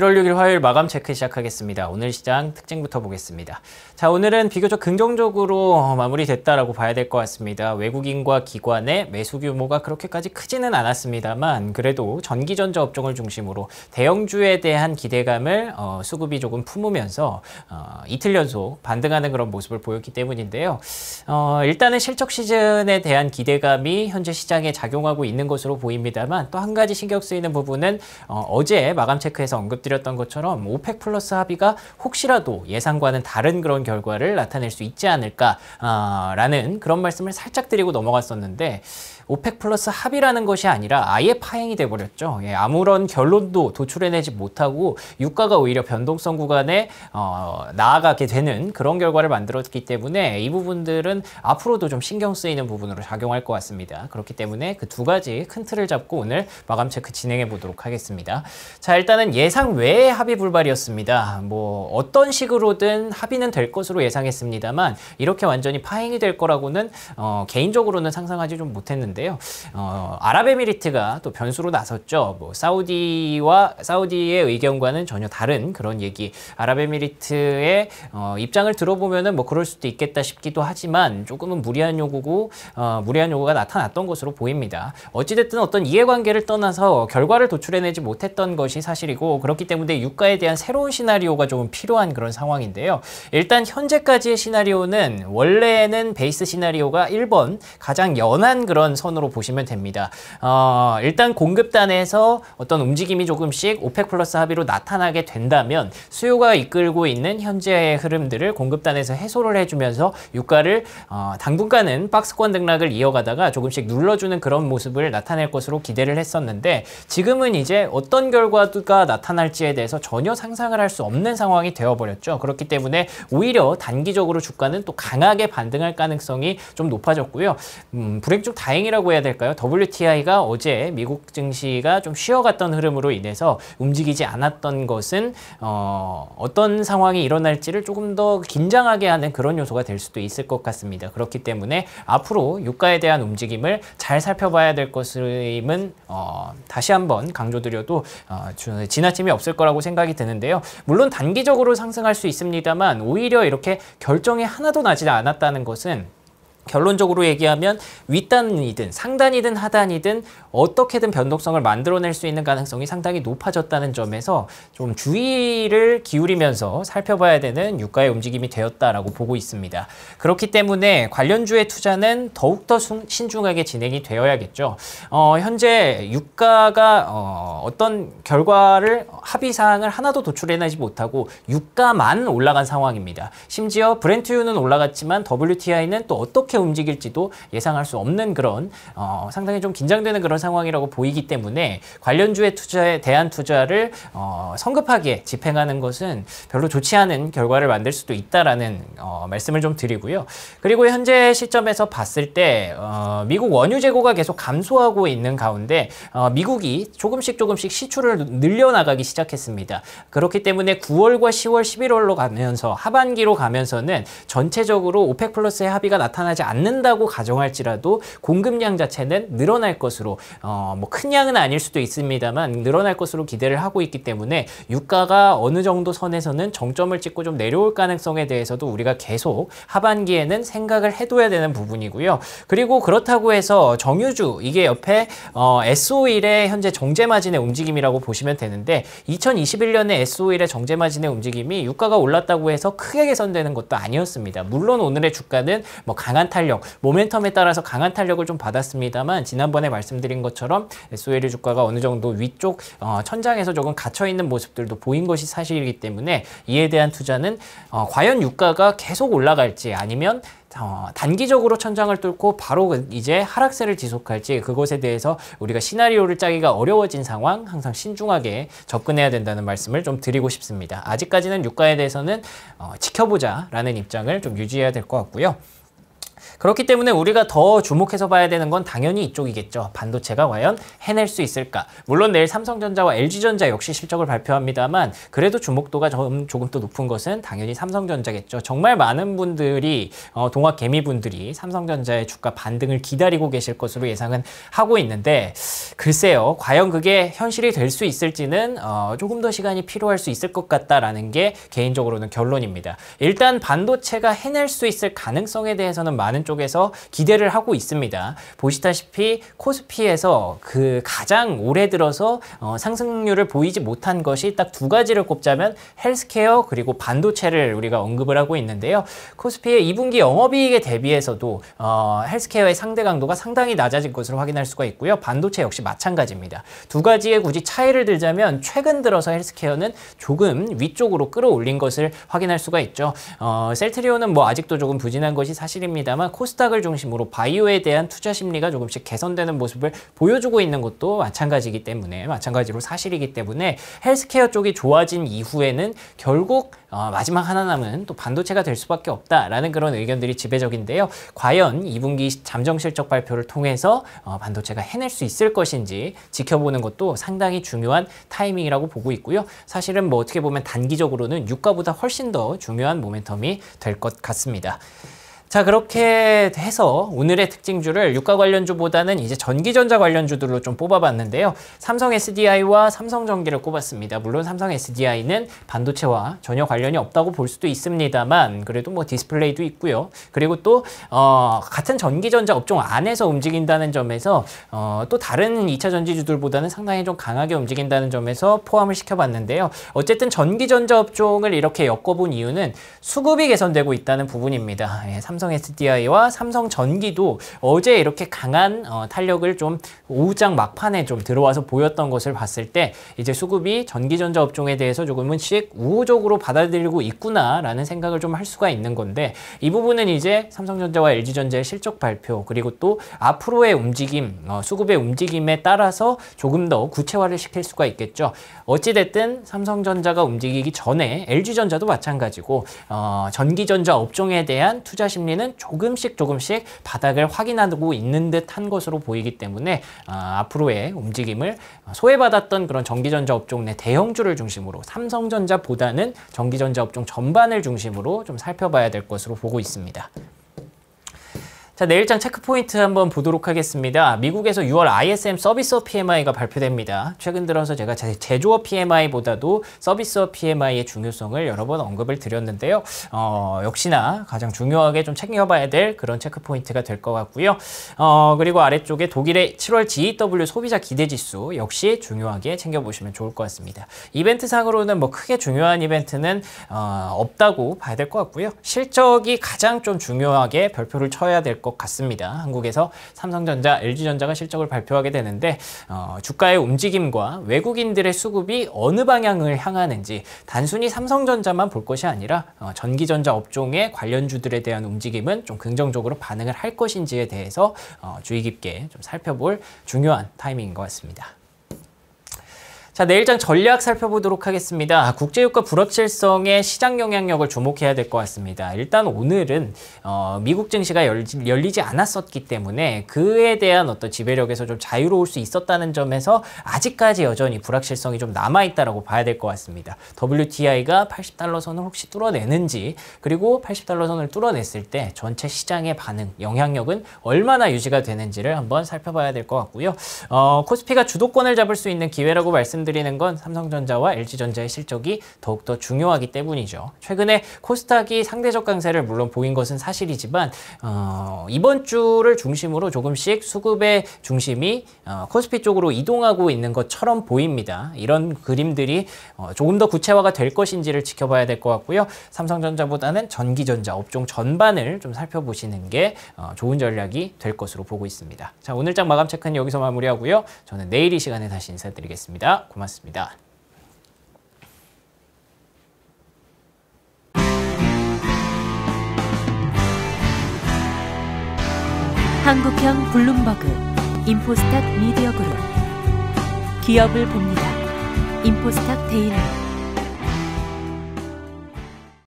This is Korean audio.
7월 6일 화요일 마감 체크 시작하겠습니다. 오늘 시장 특징부터 보겠습니다. 자, 오늘은 비교적 긍정적으로 어, 마무리됐다라고 봐야 될 것 같습니다. 외국인과 기관의 매수 규모가 그렇게까지 크지는 않았습니다만 그래도 전기전자 업종을 중심으로 대형주에 대한 기대감을 어, 수급이 조금 품으면서 어, 이틀 연속 반등하는 그런 모습을 보였기 때문인데요. 어, 일단은 실적 시즌에 대한 기대감이 현재 시장에 작용하고 있는 것으로 보입니다만 또 한 가지 신경 쓰이는 부분은 어, 어제 마감 체크에서 언급드 말씀드렸던 것처럼 오펙 플러스 합의가 혹시라도 예상과는 다른 그런 결과를 나타낼 수 있지 않을까라는 그런 말씀을 살짝 드리고 넘어갔었는데 오펙 플러스 합의라는 것이 아니라 아예 파행이 돼버렸죠. 예, 아무런 결론도 도출해내지 못하고 유가가 오히려 변동성 구간에 어, 나아가게 되는 그런 결과를 만들었기 때문에 이 부분들은 앞으로도 좀 신경 쓰이는 부분으로 작용할 것 같습니다. 그렇기 때문에 그 두 가지 큰 틀을 잡고 오늘 마감 체크 진행해 보도록 하겠습니다. 자 일단은 예상 외의 합의 불발이었습니다. 뭐 어떤 식으로든 합의는 될 것으로 예상했습니다만 이렇게 완전히 파행이 될 거라고는 어, 개인적으로는 상상하지 좀 못했는데 있는데요. 어, 아랍에미리트가 또 변수로 나섰죠. 뭐 사우디와 사우디의 의견과는 전혀 다른 그런 얘기. 아랍에미리트의 어, 입장을 들어보면은 뭐 그럴 수도 있겠다 싶기도 하지만 조금은 무리한 요구고 어, 무리한 요구가 나타났던 것으로 보입니다. 어찌됐든 어떤 이해관계를 떠나서 결과를 도출해내지 못했던 것이 사실이고 그렇기 때문에 유가에 대한 새로운 시나리오가 조금 필요한 그런 상황인데요. 일단 현재까지의 시나리오는 원래는 베이스 시나리오가 1번 가장 연한 그런 선으로 보시면 됩니다. 어, 일단 공급단에서 어떤 움직임이 조금씩 오펙 플러스 합의로 나타나게 된다면 수요가 이끌고 있는 현재의 흐름들을 공급단에서 해소를 해주면서 유가를 어, 당분간은 박스권 등락을 이어가다가 조금씩 눌러주는 그런 모습을 나타낼 것으로 기대를 했었는데 지금은 이제 어떤 결과가 나타날지에 대해서 전혀 상상을 할 수 없는 상황이 되어버렸죠. 그렇기 때문에 오히려 단기적으로 주가는 또 강하게 반등할 가능성이 좀 높아졌고요. 음, 불행 중 다행히 흐름이라고 해야 될까요? WTI가 어제 미국 증시가 좀 쉬어갔던 흐름으로 인해서 움직이지 않았던 것은 어, 어떤 상황이 일어날지를 조금 더 긴장하게 하는 그런 요소가 될 수도 있을 것 같습니다. 그렇기 때문에 앞으로 유가에 대한 움직임을 잘 살펴봐야 될 것임은 어, 다시 한번 강조드려도 어, 지나침이 없을 거라고 생각이 드는데요. 물론 단기적으로 상승할 수 있습니다만 오히려 이렇게 결정이 하나도 나지 않았다는 것은 결론적으로 얘기하면 윗단이든 상단이든 하단이든 어떻게든 변동성을 만들어낼 수 있는 가능성이 상당히 높아졌다는 점에서 좀 주의를 기울이면서 살펴봐야 되는 유가의 움직임이 되었다라고 보고 있습니다. 그렇기 때문에 관련주의 투자는 더욱더 신중하게 진행이 되어야겠죠. 어, 현재 유가가 어, 어떤 결과를 합의 사항을 하나도 도출해내지 못하고 유가만 올라간 상황입니다. 심지어 브렌트유는 올라갔지만 WTI는 또 어떻게 어디서 움직일지도 예상할 수 없는 그런 어, 상당히 좀 긴장되는 그런 상황이라고 보이기 때문에 관련주의 투자에 대한 투자를 어, 성급하게 집행하는 것은 별로 좋지 않은 결과를 만들 수도 있다라는 어, 말씀을 좀 드리고요. 그리고 현재 시점에서 봤을 때 어, 미국 원유 재고가 계속 감소하고 있는 가운데 어, 미국이 조금씩 조금씩 시추를 늘려나가기 시작했습니다. 그렇기 때문에 9월과 10월, 11월로 가면서 하반기로 가면서는 전체적으로 오펙 플러스의 합의가 나타나지 않는다고 가정할지라도 공급량 자체는 늘어날 것으로 어, 뭐큰 양은 아닐 수도 있습니다만 늘어날 것으로 기대를 하고 있기 때문에 유가가 어느 정도 선에서는 정점을 찍고 좀 내려올 가능성에 대해서도 우리가 계속 하반기에는 생각을 해둬야 되는 부분이고요. 그리고 그렇다고 해서 정유주 이게 옆에 어, SO1의 현재 정제 마진의 움직임이라고 보시면 되는데 2021년에 SO1의 정제 마진의 움직임이 유가가 올랐다고 해서 크게 개선되는 것도 아니었습니다. 물론 오늘의 주가는 뭐 강한 탄력, 모멘텀에 따라서 강한 탄력을 좀 받았습니다만 지난번에 말씀드린 것처럼 SOL 주가가 어느 정도 위쪽 어, 천장에서 조금 갇혀있는 모습들도 보인 것이 사실이기 때문에 이에 대한 투자는 어, 과연 유가가 계속 올라갈지 아니면 어, 단기적으로 천장을 뚫고 바로 그 이제 하락세를 지속할지 그것에 대해서 우리가 시나리오를 짜기가 어려워진 상황 항상 신중하게 접근해야 된다는 말씀을 좀 드리고 싶습니다. 아직까지는 유가에 대해서는 어, 지켜보자라는 입장을 좀 유지해야 될 것 같고요. 그렇기 때문에 우리가 더 주목해서 봐야 되는 건 당연히 이쪽이겠죠. 반도체가 과연 해낼 수 있을까? 물론 내일 삼성전자와 LG전자 역시 실적을 발표합니다만 그래도 주목도가 좀, 조금 더 높은 것은 당연히 삼성전자겠죠. 정말 많은 분들이 어, 동학 개미분들이 삼성전자의 주가 반등을 기다리고 계실 것으로 예상은 하고 있는데 글쎄요. 과연 그게 현실이 될 수 있을지는 어, 조금 더 시간이 필요할 수 있을 것 같다라는 게 개인적으로는 결론입니다. 일단 반도체가 해낼 수 있을 가능성에 대해서는 말 많은 쪽에서 기대를 하고 있습니다. 보시다시피 코스피에서 그 가장 오래 들어서 어, 상승률을 보이지 못한 것이 딱 두 가지를 꼽자면 헬스케어 그리고 반도체를 우리가 언급을 하고 있는데요. 코스피의 2분기 영업이익에 대비해서도 어, 헬스케어의 상대 강도가 상당히 낮아진 것으로 확인할 수가 있고요. 반도체 역시 마찬가지입니다. 두 가지의 굳이 차이를 들자면 최근 들어서 헬스케어는 조금 위쪽으로 끌어올린 것을 확인할 수가 있죠. 어, 셀트리온은 뭐 아직도 조금 부진한 것이 사실입니다 다만 코스닥을 중심으로 바이오에 대한 투자 심리가 조금씩 개선되는 모습을 보여주고 있는 것도 마찬가지이기 때문에 마찬가지로 사실이기 때문에 헬스케어 쪽이 좋아진 이후에는 결국 어, 마지막 하나 남은 또 반도체가 될 수밖에 없다라는 그런 의견들이 지배적인데요. 과연 2분기 잠정 실적 발표를 통해서 어, 반도체가 해낼 수 있을 것인지 지켜보는 것도 상당히 중요한 타이밍이라고 보고 있고요. 사실은 뭐 어떻게 보면 단기적으로는 유가보다 훨씬 더 중요한 모멘텀이 될 것 같습니다. 자 그렇게 해서 오늘의 특징주를 유가 관련주보다는 이제 전기전자 관련주들로 좀 뽑아봤는데요. 삼성 SDI와 삼성전기를 꼽았습니다. 물론 삼성 SDI는 반도체와 전혀 관련이 없다고 볼 수도 있습니다만 그래도 뭐 디스플레이도 있고요. 그리고 또 어, 같은 전기전자 업종 안에서 움직인다는 점에서 어, 또 다른 2차 전지주들보다는 상당히 좀 강하게 움직인다는 점에서 포함을 시켜봤는데요. 어쨌든 전기전자 업종을 이렇게 엮어본 이유는 수급이 개선되고 있다는 부분입니다. 예, 삼성 삼성 SDI와 삼성 전기도 어제 이렇게 강한 어, 탄력을 좀 오후장 막판에 좀 들어와서 보였던 것을 봤을 때 이제 수급이 전기전자 업종에 대해서 조금은씩 우호적으로 받아들이고 있구나라는 생각을 좀 할 수가 있는 건데 이 부분은 이제 삼성전자와 LG전자의 실적 발표 그리고 또 앞으로의 움직임, 어, 수급의 움직임에 따라서 조금 더 구체화를 시킬 수가 있겠죠. 어찌됐든 삼성전자가 움직이기 전에 LG전자도 마찬가지고 어, 전기전자 업종에 대한 투자 심리 금리는 조금씩 조금씩 바닥을 확인하고 있는 듯한 것으로 보이기 때문에 아, 앞으로의 움직임을 소외받았던 그런 전기전자 업종 내 대형주를 중심으로 삼성전자보다는 전기전자 업종 전반을 중심으로 좀 살펴봐야 될 것으로 보고 있습니다. 자, 내일장 체크포인트 한번 보도록 하겠습니다. 미국에서 6월 ISM 서비스업 PMI가 발표됩니다. 최근 들어서 제가 제조업 PMI보다도 서비스업 PMI의 중요성을 여러 번 언급을 드렸는데요. 어, 역시나 가장 중요하게 좀 챙겨봐야 될 그런 체크포인트가 될 것 같고요. 어, 그리고 아래쪽에 독일의 7월 GEW 소비자 기대지수 역시 중요하게 챙겨보시면 좋을 것 같습니다. 이벤트상으로는 뭐 크게 중요한 이벤트는 어, 없다고 봐야 될 것 같고요. 실적이 가장 좀 중요하게 별표를 쳐야 될것 것 같습니다. 한국에서 삼성전자, LG전자가 실적을 발표하게 되는데 어, 주가의 움직임과 외국인들의 수급이 어느 방향을 향하는지 단순히 삼성전자만 볼 것이 아니라 어, 전기전자 업종의 관련주들에 대한 움직임은 좀 긍정적으로 반응을 할 것인지에 대해서 어, 주의 깊게 좀 살펴볼 중요한 타이밍인 것 같습니다. 자, 내일장 전략 살펴보도록 하겠습니다. 국제유가 불확실성의 시장 영향력을 주목해야 될 것 같습니다. 일단 오늘은 어, 미국 증시가 열리, 지 않았었기 때문에 그에 대한 어떤 지배력에서 좀 자유로울 수 있었다는 점에서 아직까지 여전히 불확실성이 좀남아있다고 봐야 될 것 같습니다. WTI가 80달러 선을 혹시 뚫어내는지 그리고 80달러 선을 뚫어냈을 때 전체 시장의 반응, 영향력은 얼마나 유지가 되는지를 한번 살펴봐야 될 것 같고요. 어, 코스피가 주도권을 잡을 수 있는 기회라고 말씀드렸습니다. 말씀드리는 건 삼성전자와 LG전자의 실적이 더욱더 중요하기 때문이죠. 최근에 코스닥이 상대적 강세를 물론 보인 것은 사실이지만 어, 이번 주를 중심으로 조금씩 수급의 중심이 어, 코스피 쪽으로 이동하고 있는 것처럼 보입니다. 이런 그림들이 어, 조금 더 구체화가 될 것인지를 지켜봐야 될 것 같고요. 삼성전자보다는 전기전자 업종 전반을 좀 살펴보시는 게 어, 좋은 전략이 될 것으로 보고 있습니다. 자 오늘 장 마감 체크는 여기서 마무리하고요. 저는 내일 이 시간에 다시 인사드리겠습니다. 고맙습니다. 한국형 블룸버그 인포스탁 미디어 그룹 기업을 봅니다. 인포스탁 데일리